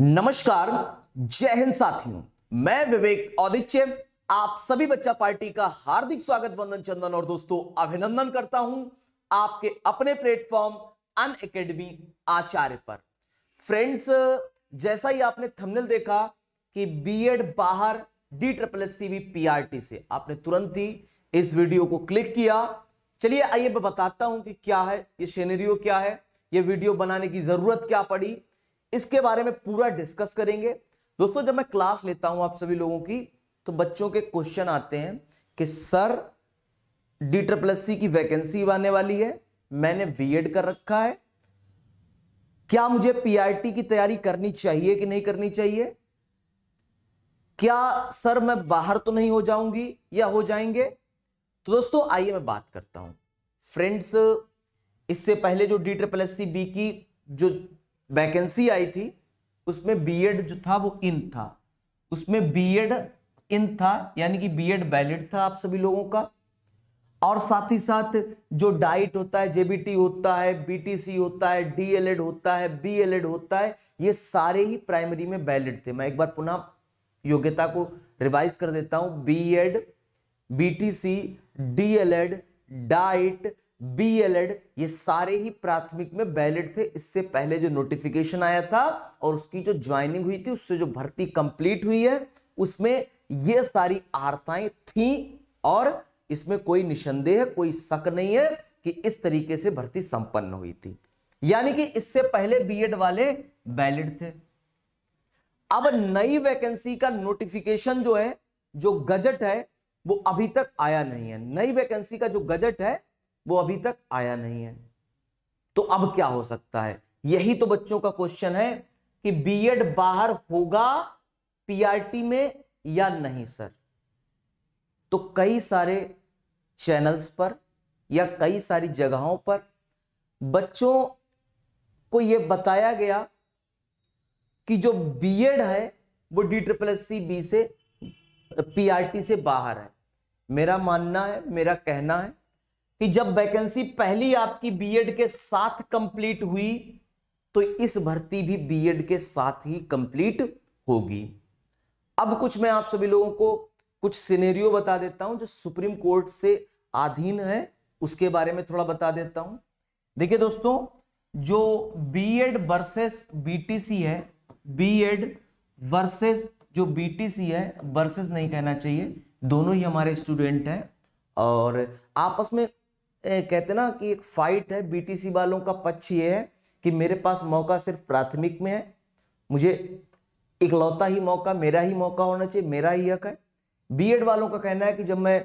नमस्कार जय हिंद साथियों मैं विवेक औदित्य आप सभी बच्चा पार्टी का हार्दिक स्वागत वंदन चंदन और दोस्तों अभिनंदन करता हूं आपके अपने प्लेटफॉर्म अन अकेडमी आचार्य पर फ्रेंड्स जैसा ही आपने थंबनेल देखा कि बीएड बाहर D triple S C T से आपने तुरंत ही इस वीडियो को क्लिक किया चलिए आइए मैं बताता हूं कि क्या है ये सीनेरियो क्या है ये वीडियो बनाने की जरूरत क्या पड़ी इसके बारे में पूरा डिस्कस करेंगे दोस्तों जब मैं क्लास लेता हूं आप सभी लोगों की तो बच्चों के क्वेश्चन आते हैं कि सर डी ट्रिप्लस सी की वैकेंसी आने वाली है मैंने बीएड कर रखा है क्या मुझे पीआरटी की तैयारी करनी चाहिए कि नहीं करनी चाहिए क्या सर मैं बाहर तो नहीं हो जाऊंगी या हो जाएंगे तो दोस्तों आइए मैं बात करता हूं फ्रेंड्स इससे पहले जो D triple S C B की जो वैकेंसी आई थी उसमें बीएड जो था वो इन था उसमें बीएड इन था यानी कि बीएड वैलिड था आप सभी लोगों का और साथ ही साथ जो डाइट होता है जेबीटी होता है बीटीसी होता है डीएलएड होता है बीएलएड होता है ये सारे ही प्राइमरी में वैलिड थे मैं एक बार पुनः योग्यता को रिवाइज कर देता हूं बीएड बीटीसी डीएलएड डाइट बी ये सारे ही प्राथमिक में बैलेट थे इससे पहले जो नोटिफिकेशन आया था और उसकी जो ज्वाइनिंग हुई थी उससे जो भर्ती कंप्लीट हुई है उसमें ये सारी आर्ताएं थी और इसमें कोई निशंदेह कोई शक नहीं है कि इस तरीके से भर्ती संपन्न हुई थी यानी कि इससे पहले बीएड वाले वैलिड थे अब नई वैकेंसी का नोटिफिकेशन जो है जो गजट है वो अभी तक आया नहीं है नई वैकेंसी का जो गजट है वो अभी तक आया नहीं है तो अब क्या हो सकता है यही तो बच्चों का क्वेश्चन है कि बीएड बाहर होगा पीआरटी में या नहीं सर तो कई सारे चैनल्स पर या कई सारी जगहों पर बच्चों को यह बताया गया कि जो बीएड है वो D triple S C B से पीआरटी से बाहर है मेरा मानना है मेरा कहना है कि जब वैकेंसी पहली आपकी बीएड के साथ कंप्लीट हुई तो इस भर्ती भी बीएड के साथ ही कंप्लीट होगी अब कुछ मैं आप सभी लोगों को कुछ सिनेरियो बता देता हूं जो सुप्रीम कोर्ट से अधीन है उसके बारे में थोड़ा बता देता हूं देखिए दोस्तों जो बीएड वर्सेस बीटीसी है बीएड वर्सेस जो बीटीसी है वर्सेस नहीं कहना चाहिए दोनों ही हमारे स्टूडेंट हैं और आपस में कहते ना कि एक फाइट है बीटीसी वालों का पक्ष ये है कि मेरे पास मौका सिर्फ प्राथमिक में है मुझे इकलौता ही मौका मेरा ही मौका होना चाहिए मेरा ही हक है बीएड वालों का कहना है कि जब मैं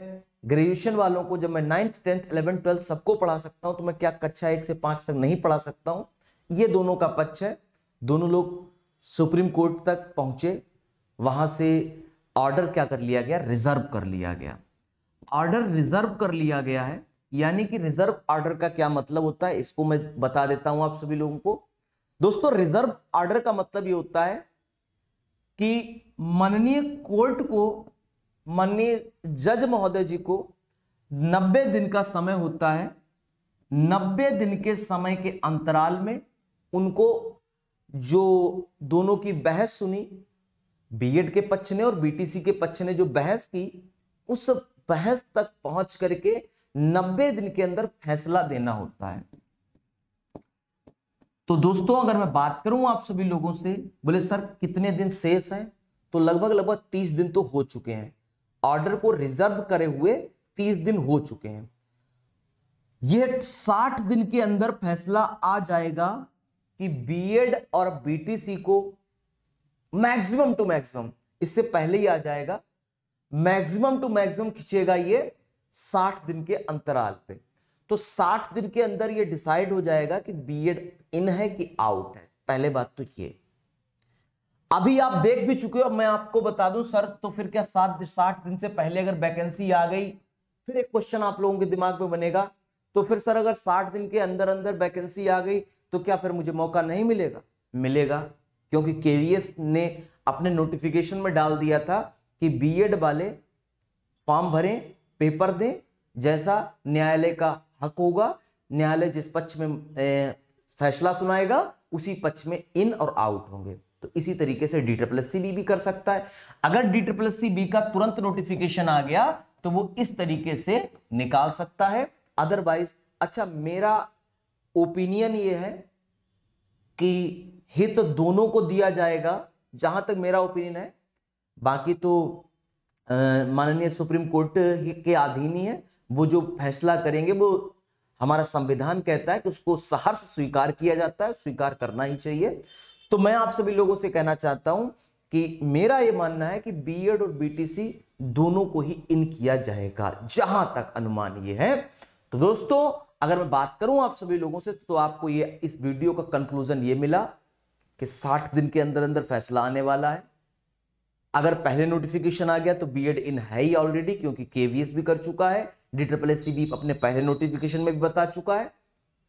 ग्रेजुएशन वालों को जब मैं नाइन्थ टेंथ इलेवेंथ ट्वेल्थ सबको पढ़ा सकता हूँ तो मैं क्या कक्षा एक से पाँच तक नहीं पढ़ा सकता हूँ ये दोनों का पक्ष है दोनों लोग सुप्रीम कोर्ट तक पहुँचे वहाँ से ऑर्डर क्या कर लिया गया रिजर्व कर लिया गया ऑर्डर रिजर्व कर लिया गया है यानी कि रिजर्व ऑर्डर का क्या मतलब होता है इसको मैं बता देता हूं आप सभी लोगों को दोस्तों रिजर्व ऑर्डर का मतलब ये होता है कि माननीय कोर्ट को माननीय जज महोदय जी को 90 दिन का समय होता है 90 दिन के समय के अंतराल में उनको जो दोनों की बहस सुनी बीएड के पक्ष ने और बीटीसी के पक्ष ने जो बहस की उस बहस तक पहुंच करके नब्बे दिन के अंदर फैसला देना होता है तो दोस्तों अगर मैं बात करूं आप सभी लोगों से बोले सर कितने दिन शेष हैं तो लगभग लगभग तीस दिन तो हो चुके हैं ऑर्डर को रिजर्व करे हुए तीस दिन हो चुके हैं यह साठ दिन के अंदर फैसला आ जाएगा कि बीएड और बीटीसी को मैक्सिमम टू मैक्सिमम इससे पहले ही आ जाएगा मैक्सिमम टू मैक्सिमम खींचेगा ये साठ दिन के अंतराल पे तो साठ दिन के अंदर ये डिसाइड हो जाएगा कि बीएड इन है कि आउट है पहले बात तो ये अभी आप देख भी चुके हो मैं आपको बता दूं सर तो फिर क्या सात साठ दिन से पहले अगर वैकेंसी आ गई फिर एक क्वेश्चन आप लोगों के दिमाग में बनेगा तो फिर सर अगर साठ दिन के अंदर अंदर वैकेंसी आ गई तो क्या फिर मुझे मौका नहीं मिलेगा मिलेगा क्योंकि केवीएस ने अपने नोटिफिकेशन में डाल दिया था कि बीएड वाले फॉर्म भरें पेपर दें जैसा न्यायालय का हक होगा न्यायालय जिस पक्ष में फैसला सुनाएगा उसी पक्ष में इन और आउट होंगे तो इसी तरीके से डी ट्रिपल सी बी भी कर सकता है अगर डी ट्रिपल सी बी का तुरंत नोटिफिकेशन आ गया तो वो इस तरीके से निकाल सकता है अदरवाइज अच्छा मेरा ओपिनियन ये है कि हित दोनों को दिया जाएगा जहां तक मेरा ओपिनियन है बाकी तो माननीय सुप्रीम कोर्ट के अधीन ही है वो जो फैसला करेंगे वो हमारा संविधान कहता है कि उसको सहर्ष स्वीकार किया जाता है स्वीकार करना ही चाहिए तो मैं आप सभी लोगों से कहना चाहता हूं कि मेरा ये मानना है कि बीएड और बीटीसी दोनों को ही इन किया जाएगा जहां तक अनुमान ये है तो दोस्तों अगर मैं बात करूं आप सभी लोगों से तो आपको ये इस वीडियो का कंक्लूजन ये मिला कि 60 दिन के अंदर अंदर फैसला आने वाला है अगर पहले नोटिफिकेशन आ गया तो बी एड इन है ही ऑलरेडी क्योंकि केवीएस भी कर चुका है डी ट्रिपल एस भी अपने पहले नोटिफिकेशन में भी बता चुका है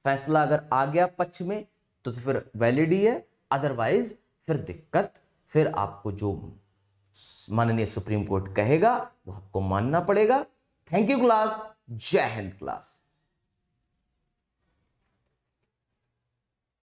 फैसला अगर आ गया पक्ष में तो फिर वैलिड ही है अदरवाइज फिर दिक्कत फिर आपको जो माननीय सुप्रीम कोर्ट कहेगा वो आपको मानना पड़ेगा थैंक यू क्लास जय हिंद क्लास